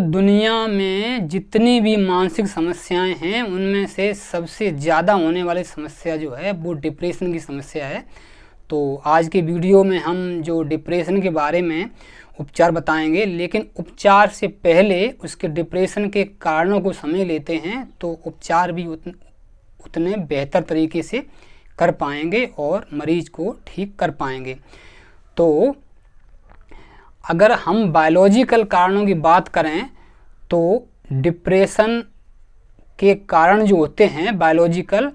दुनिया में जितनी भी मानसिक समस्याएं हैं उनमें से सबसे ज़्यादा होने वाली समस्या जो है वो डिप्रेशन की समस्या है तो आज के वीडियो में हम जो डिप्रेशन के बारे में उपचार बताएंगे लेकिन उपचार से पहले उसके डिप्रेशन के कारणों को समझ लेते हैं तो उपचार भी उतन, उतने बेहतर तरीके से कर पाएंगे और मरीज़ को ठीक कर पाएंगे तो अगर हम बायोलॉजिकल कारणों की बात करें तो डिप्रेशन के कारण जो होते हैं बायोलॉजिकल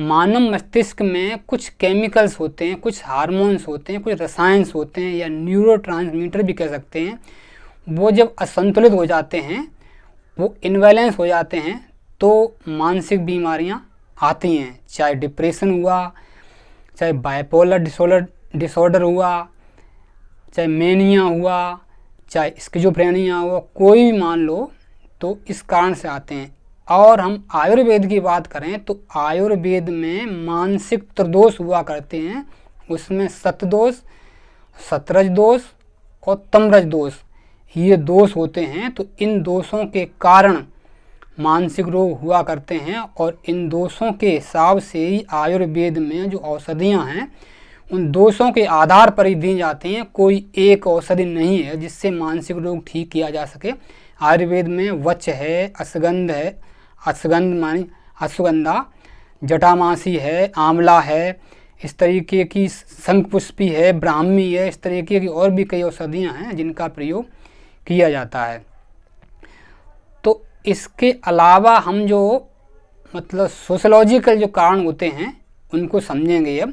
मानव मस्तिष्क में कुछ केमिकल्स होते हैं कुछ हार्मोन्स होते हैं कुछ रसायंस होते हैं या न्यूरो भी कह सकते हैं वो जब असंतुलित हो जाते हैं वो इनबैलेंस हो जाते हैं तो मानसिक बीमारियां आती हैं चाहे डिप्रेशन हुआ चाहे बाइपोलर डिसोलर डिसऑर्डर हुआ चाहे मेनिया हुआ चाहे स्किजोफ्रेनिया हुआ कोई भी मान लो तो इस कारण से आते हैं और हम आयुर्वेद की बात करें तो आयुर्वेद में मानसिक त्रदोष हुआ करते हैं उसमें सतदोष सतरज दोष और तमरज दोष ये दोष होते हैं तो इन दोषों के कारण मानसिक रोग हुआ करते हैं और इन दोषों के हिसाब से ही आयुर्वेद में जो औषधियाँ हैं उन दोषों के आधार पर ही दी जाती हैं कोई एक औषधि नहीं है जिससे मानसिक रोग ठीक किया जा सके आयुर्वेद में वच है असगंध है असगंध मानी असगंधा जटामासी है आंवला है इस तरीके की शंखपुष्पी है ब्राह्मी है इस तरीके की और भी कई औषधियाँ हैं जिनका प्रयोग किया जाता है तो इसके अलावा हम जो मतलब सोशोलॉजिकल जो कारण होते हैं उनको समझेंगे अब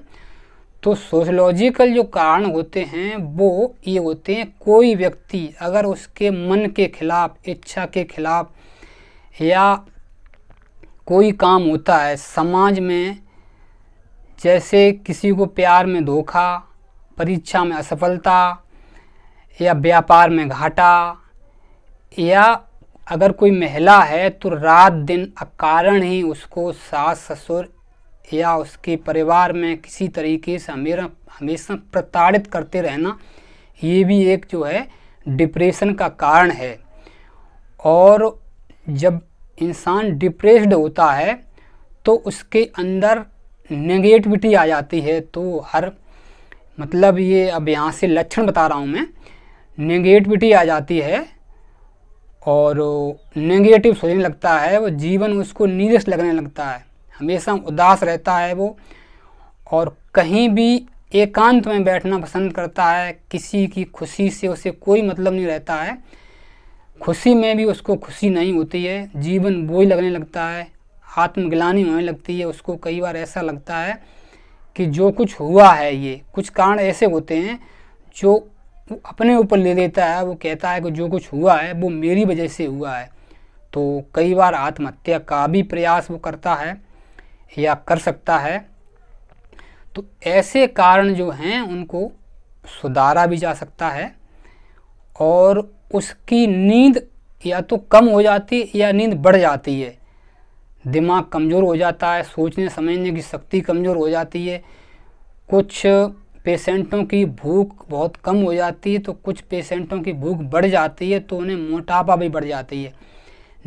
तो सोशलॉजिकल जो कारण होते हैं वो ये होते हैं कोई व्यक्ति अगर उसके मन के खिलाफ इच्छा के खिलाफ या कोई काम होता है समाज में जैसे किसी को प्यार में धोखा परीक्षा में असफलता या व्यापार में घाटा या अगर कोई महिला है तो रात दिन अकारण ही उसको सास ससुर या उसके परिवार में किसी तरीके से हमेरा हमेशा प्रताड़ित करते रहना ये भी एक जो है डिप्रेशन का कारण है और जब इंसान डिप्रेस्ड होता है तो उसके अंदर नेगेटिविटी आ जाती है तो हर मतलब ये अब यहाँ से लक्षण बता रहा हूँ मैं नेगेटिविटी आ जाती है और नेगेटिव सोचने लगता है वो जीवन उसको नीरस लगने लगता है हमेशा उदास रहता है वो और कहीं भी एकांत में बैठना पसंद करता है किसी की खुशी से उसे कोई मतलब नहीं रहता है खुशी में भी उसको खुशी नहीं होती है जीवन बोझ लगने लगता है आत्मग्लानी होने लगती है उसको कई बार ऐसा लगता है कि जो कुछ हुआ है ये कुछ कारण ऐसे होते हैं जो अपने ऊपर ले लेता है वो कहता है कि जो कुछ हुआ है वो मेरी वजह से हुआ है तो कई बार आत्महत्या का भी प्रयास वो करता है या कर सकता है तो ऐसे कारण जो हैं उनको सुधारा भी जा सकता है और उसकी नींद या तो कम हो जाती या नींद बढ़ जाती है दिमाग कमज़ोर हो जाता है सोचने समझने की शक्ति कमज़ोर हो जाती है कुछ पेशेंटों की भूख बहुत कम हो जाती है तो कुछ पेशेंटों की भूख बढ़ जाती है तो उन्हें मोटापा भी बढ़ जाती है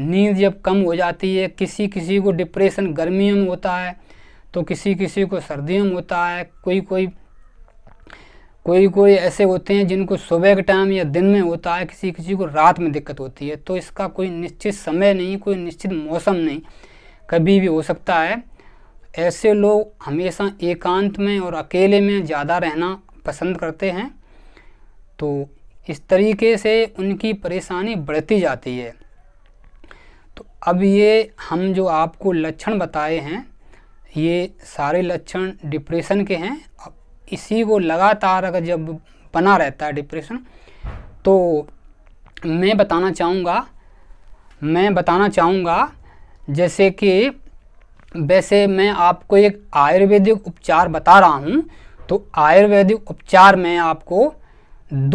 नींद जब कम हो जाती है किसी किसी को डिप्रेशन गर्मियों में होता है तो किसी किसी को सर्दियों में होता है कोई कोई कोई कोई ऐसे होते हैं जिनको सुबह के टाइम या दिन में होता है किसी किसी को रात में दिक्कत होती है तो इसका कोई निश्चित समय नहीं कोई निश्चित मौसम नहीं कभी भी हो सकता है ऐसे लोग हमेशा एकांत में और अकेले में ज़्यादा रहना पसंद करते हैं तो इस तरीके से उनकी परेशानी बढ़ती जाती है अब ये हम जो आपको लक्षण बताए हैं ये सारे लक्षण डिप्रेशन के हैं इसी को लगातार अगर जब बना रहता है डिप्रेशन तो मैं बताना चाहूँगा मैं बताना चाहूँगा जैसे कि वैसे मैं आपको एक आयुर्वेदिक उपचार बता रहा हूँ तो आयुर्वेदिक उपचार में आपको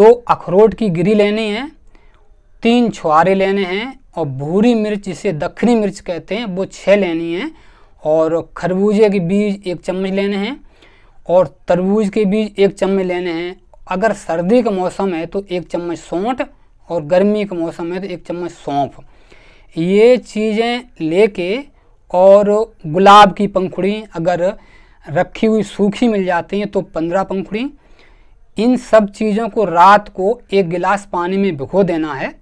दो अखरोट की गिरी लेनी है तीन छुहारे लेने हैं और भूरी मिर्च इसे दक्षिणी मिर्च कहते हैं वो छः लेनी है और खरबूजे के बीज एक चम्मच लेने हैं और तरबूज के बीज एक चम्मच लेने हैं अगर सर्दी का मौसम है तो एक चम्मच सौंठ और गर्मी का मौसम है तो एक चम्मच सौंफ ये चीज़ें लेके और गुलाब की पंखुड़ी अगर रखी हुई सूखी मिल जाती हैं तो पंद्रह पंखुड़ी इन सब चीज़ों को रात को एक गिलास पानी में भिगो देना है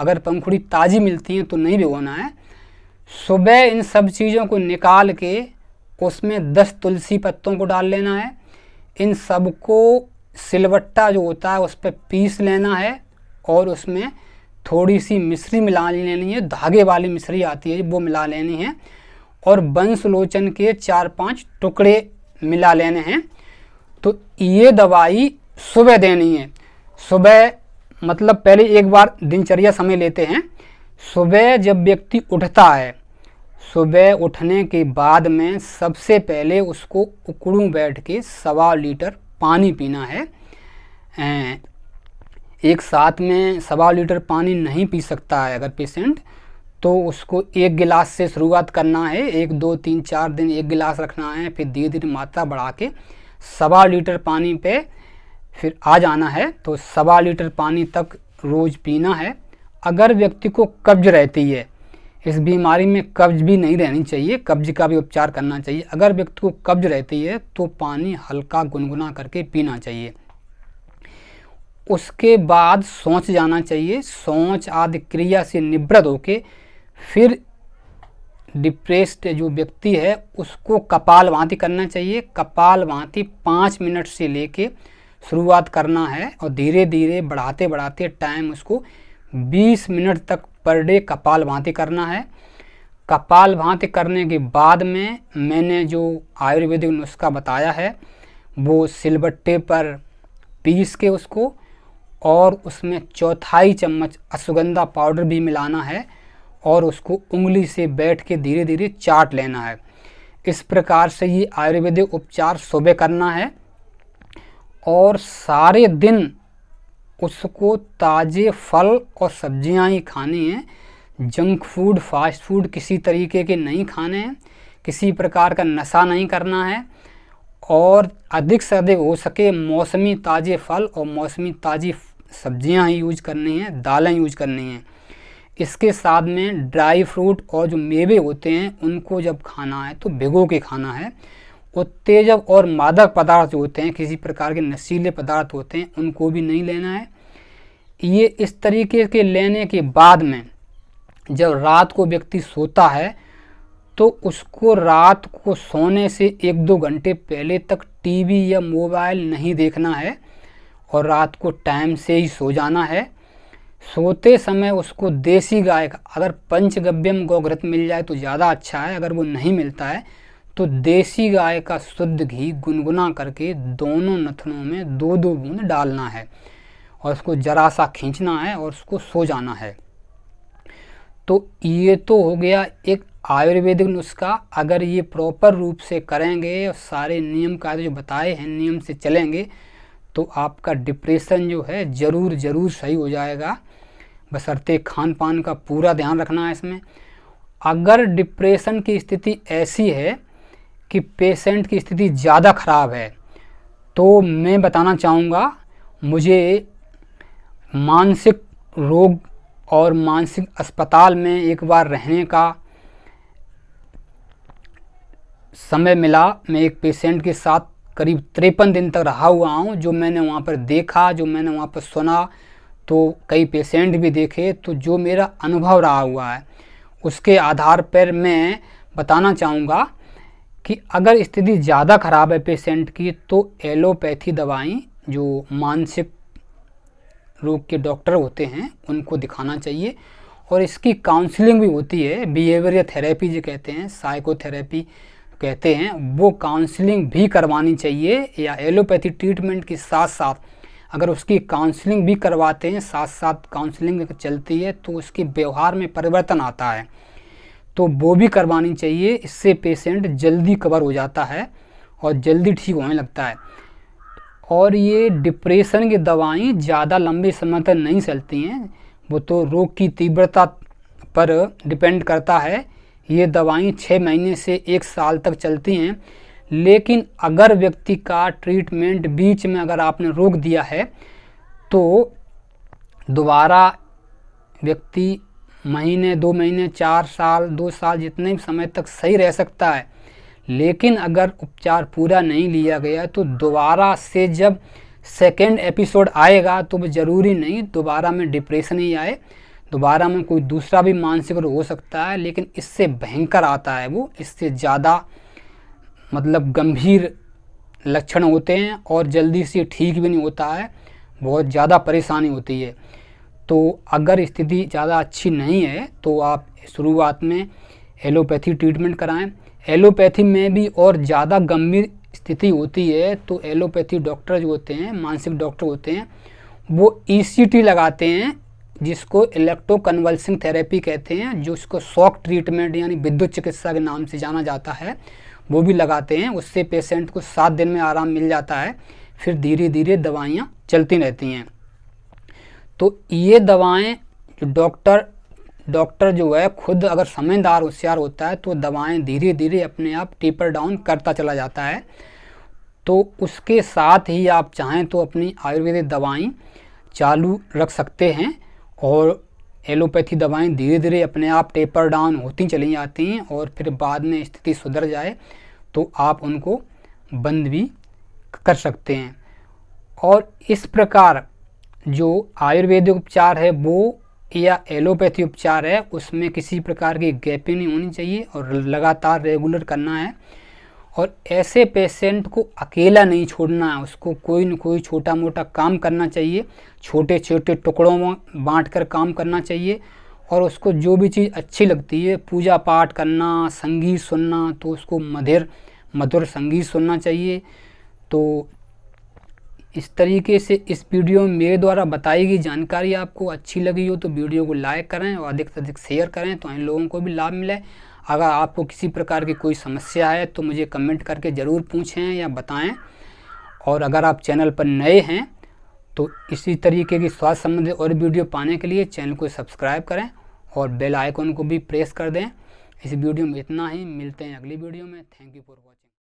अगर पंखुड़ी ताज़ी मिलती है तो नहीं भिगोना है सुबह इन सब चीज़ों को निकाल के उसमें दस तुलसी पत्तों को डाल लेना है इन सबको सिलवट्टा जो होता है उस पर पीस लेना है और उसमें थोड़ी सी मिश्री मिला लेनी है धागे वाली मिश्री आती है वो मिला लेनी है और बंश लोचन के चार पांच टुकड़े मिला लेने हैं तो ये दवाई सुबह देनी है सुबह मतलब पहले एक बार दिनचर्या समय लेते हैं सुबह जब व्यक्ति उठता है सुबह उठने के बाद में सबसे पहले उसको उकड़ू बैठ के सवा लीटर पानी पीना है एक साथ में सवा लीटर पानी नहीं पी सकता है अगर पेशेंट तो उसको एक गिलास से शुरुआत करना है एक दो तीन चार दिन एक गिलास रखना है फिर धीरे धीरे मात्रा बढ़ा के सवा लीटर पानी पे फिर आ जाना है तो सवा लीटर पानी तक रोज़ पीना है अगर व्यक्ति को कब्ज रहती है इस बीमारी में कब्ज भी नहीं रहनी चाहिए कब्ज का भी उपचार करना चाहिए अगर व्यक्ति को कब्ज रहती है तो पानी हल्का गुनगुना करके पीना चाहिए उसके बाद सोच जाना चाहिए सोच आदि क्रिया से निवृत्त होके फिर डिप्रेस्ड जो व्यक्ति है उसको कपाल भांति करना चाहिए कपाल भांति पाँच मिनट से लेके शुरुआत करना है और धीरे धीरे बढ़ाते बढ़ाते टाइम उसको 20 मिनट तक पर डे कपाल भांति करना है कपाल भांति करने के बाद में मैंने जो आयुर्वेदिक नुस्खा बताया है वो सिलबट्टे पर पीस के उसको और उसमें चौथाई चम्मच अश्वगंधा पाउडर भी मिलाना है और उसको उंगली से बैठ के धीरे धीरे चाट लेना है इस प्रकार से ये आयुर्वेदिक उपचार सुबह करना है और सारे दिन उसको ताज़े फल और सब्जियां ही खानी हैं जंक फूड फास्ट फूड किसी तरीके के नहीं खाने हैं किसी प्रकार का नशा नहीं करना है और अधिक से अधिक हो सके मौसमी ताज़े फल और मौसमी ताज़ी सब्जियां ही यूज करनी हैं दालें यूज करनी हैं इसके साथ में ड्राई फ्रूट और जो मेवे होते हैं उनको जब खाना है तो भिगो के खाना है उत्तेजक और मादक पदार्थ होते हैं किसी प्रकार के नशीले पदार्थ होते हैं उनको भी नहीं लेना है ये इस तरीके के लेने के बाद में जब रात को व्यक्ति सोता है तो उसको रात को सोने से एक दो घंटे पहले तक टीवी या मोबाइल नहीं देखना है और रात को टाइम से ही सो जाना है सोते समय उसको देसी गाय का अगर पंचगव्यम गौघृत मिल जाए तो ज़्यादा अच्छा है अगर वो नहीं मिलता है तो देसी गाय का शुद्ध घी गुनगुना करके दोनों नथनों में दो दो बूंद डालना है और उसको जरा सा खींचना है और उसको सो जाना है तो ये तो हो गया एक आयुर्वेदिक नुस्खा अगर ये प्रॉपर रूप से करेंगे और सारे नियम का जो बताए हैं नियम से चलेंगे तो आपका डिप्रेशन जो है ज़रूर ज़रूर सही हो जाएगा बसरते खान पान का पूरा ध्यान रखना है इसमें अगर डिप्रेशन की स्थिति ऐसी है कि पेशेंट की स्थिति ज़्यादा ख़राब है तो मैं बताना चाहूँगा मुझे मानसिक रोग और मानसिक अस्पताल में एक बार रहने का समय मिला मैं एक पेशेंट के साथ करीब तिरपन दिन तक रहा हुआ हूँ जो मैंने वहाँ पर देखा जो मैंने वहाँ पर सुना तो कई पेशेंट भी देखे तो जो मेरा अनुभव रहा हुआ है उसके आधार पर मैं बताना चाहूँगा कि अगर स्थिति ज़्यादा ख़राब है पेशेंट की तो एलोपैथी दवाएं जो मानसिक रोग के डॉक्टर होते हैं उनको दिखाना चाहिए और इसकी काउंसलिंग भी होती है बिहेवियर थेरेपी जो कहते हैं साइकोथेरेपी कहते हैं वो काउंसलिंग भी करवानी चाहिए या एलोपैथी ट्रीटमेंट के साथ साथ अगर उसकी काउंसलिंग भी करवाते हैं साथ साथ काउंसलिंग चलती है तो उसके व्यवहार में परिवर्तन आता है तो वो भी करवानी चाहिए इससे पेशेंट जल्दी कवर हो जाता है और जल्दी ठीक होने लगता है और ये डिप्रेशन की दवाएं ज़्यादा लंबे समय तक नहीं चलती हैं वो तो रोग की तीव्रता पर डिपेंड करता है ये दवाएं छः महीने से एक साल तक चलती हैं लेकिन अगर व्यक्ति का ट्रीटमेंट बीच में अगर आपने रोक दिया है तो दोबारा व्यक्ति महीने दो महीने चार साल दो साल जितने भी समय तक सही रह सकता है लेकिन अगर उपचार पूरा नहीं लिया गया तो दोबारा से जब सेकेंड एपिसोड आएगा तो वो ज़रूरी नहीं दोबारा में डिप्रेशन ही आए दोबारा में कोई दूसरा भी मानसिक रोग हो सकता है लेकिन इससे भयंकर आता है वो इससे ज़्यादा मतलब गंभीर लक्षण होते हैं और जल्दी से ठीक भी नहीं होता है बहुत ज़्यादा परेशानी होती है तो अगर स्थिति ज़्यादा अच्छी नहीं है तो आप शुरुआत में एलोपैथी ट्रीटमेंट कराएं एलोपैथी में भी और ज़्यादा गंभीर स्थिति होती है तो एलोपैथी डॉक्टर जो होते हैं मानसिक डॉक्टर होते हैं वो ई e लगाते हैं जिसको इलेक्ट्रोकन्वल्सिंग थेरेपी कहते हैं जो इसको शॉक ट्रीटमेंट यानी विद्युत चिकित्सा के नाम से जाना जाता है वो भी लगाते हैं उससे पेशेंट को सात दिन में आराम मिल जाता है फिर धीरे धीरे दवाइयाँ चलती रहती हैं तो ये दवाएं जो डॉक्टर डॉक्टर जो है खुद अगर समझदार होशियार होता है तो दवाएं धीरे धीरे अपने आप टेपर डाउन करता चला जाता है तो उसके साथ ही आप चाहें तो अपनी आयुर्वेदिक दवाएं चालू रख सकते हैं और एलोपैथी दवाएं धीरे धीरे अपने आप टेपर डाउन होती चली जाती हैं और फिर बाद में स्थिति सुधर जाए तो आप उनको बंद भी कर सकते हैं और इस प्रकार जो आयुर्वेदिक उपचार है वो या एलोपैथी उपचार है उसमें किसी प्रकार की गैपिंग नहीं होनी चाहिए और लगातार रेगुलर करना है और ऐसे पेशेंट को अकेला नहीं छोड़ना है उसको कोई ना कोई छोटा मोटा काम करना चाहिए छोटे छोटे टुकड़ों में बाँट कर काम करना चाहिए और उसको जो भी चीज़ अच्छी लगती है पूजा पाठ करना संगीत सुनना तो उसको मधुर मधुर संगीत सुनना चाहिए तो इस तरीके से इस वीडियो में मेरे द्वारा बताई गई जानकारी आपको अच्छी लगी हो तो वीडियो को लाइक करें और अधिक से अधिक शेयर करें तो इन लोगों को भी लाभ मिले अगर आपको किसी प्रकार की कोई समस्या है तो मुझे कमेंट करके ज़रूर पूछें या बताएं और अगर आप चैनल पर नए हैं तो इसी तरीके की स्वास्थ्य संबंधी और वीडियो पाने के लिए चैनल को सब्सक्राइब करें और बेल आइकन को भी प्रेस कर दें इस वीडियो में इतना ही मिलते हैं अगली वीडियो में थैंक यू फॉर वॉचिंग